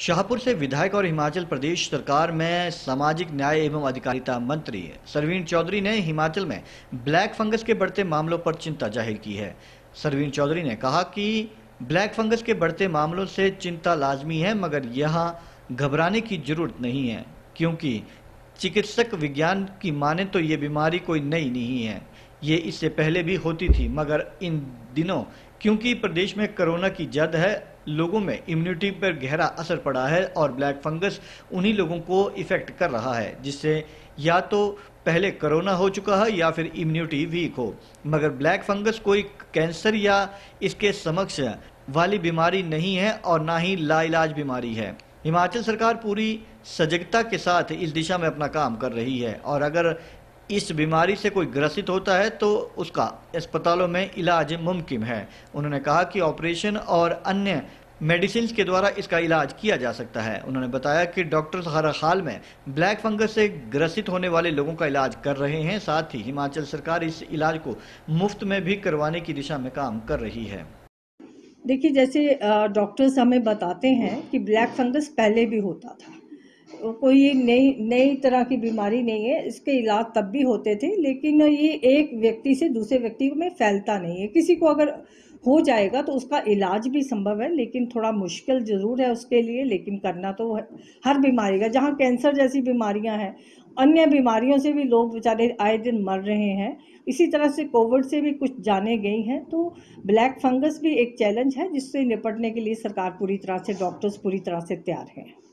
शाहपुर से विधायक और हिमाचल प्रदेश सरकार में सामाजिक न्याय एवं अधिकारिता मंत्री सरवीन चौधरी ने हिमाचल में ब्लैक फंगस के बढ़ते मामलों पर चिंता जाहिर की है सरवीन चौधरी ने कहा कि ब्लैक फंगस के बढ़ते मामलों से चिंता लाजमी है मगर यहाँ घबराने की जरूरत नहीं है क्योंकि चिकित्सक विज्ञान की माने तो ये बीमारी कोई नई नहीं है ये इससे पहले भी होती थी मगर इन दिनों क्योंकि प्रदेश में कोरोना की जद है लोगों में इम्यूनिटी पर गहरा असर पड़ा है और ब्लैक फंगस उन्हीं लोगों को इफेक्ट कर रहा है जिससे या तो पहले कोरोना हो चुका है या फिर इम्यूनिटी वीक हो मगर ब्लैक फंगस कोई कैंसर या इसके समक्ष वाली बीमारी नहीं है और ना ही लाइलाज बीमारी है हिमाचल सरकार पूरी सजगता के साथ इस दिशा में अपना काम कर रही है और अगर इस बीमारी से कोई ग्रसित होता है तो उसका अस्पतालों में इलाज मुमकिन है उन्होंने कहा कि ऑपरेशन और अन्य मेडिसिन के द्वारा इसका इलाज किया जा सकता है उन्होंने बताया कि डॉक्टर्स हर हाल में ब्लैक फंगस से ग्रसित होने वाले लोगों का इलाज कर रहे हैं साथ ही हिमाचल सरकार इस इलाज को मुफ्त में भी करवाने की दिशा में काम कर रही है देखिए जैसे डॉक्टर्स हमें बताते हैं कि ब्लैक फंगस पहले भी होता था कोई नई नई तरह की बीमारी नहीं है इसके इलाज तब भी होते थे लेकिन ये एक व्यक्ति से दूसरे व्यक्ति में फैलता नहीं है किसी को अगर हो जाएगा तो उसका इलाज भी संभव है लेकिन थोड़ा मुश्किल ज़रूर है उसके लिए लेकिन करना तो हर बीमारी का जहाँ कैंसर जैसी बीमारियाँ हैं अन्य बीमारियों से भी लोग बेचारे आए दिन मर रहे हैं इसी तरह से कोविड से भी कुछ जाने गई हैं तो ब्लैक फंगस भी एक चैलेंज है जिससे निपटने के लिए सरकार पूरी तरह से डॉक्टर्स पूरी तरह से तैयार हैं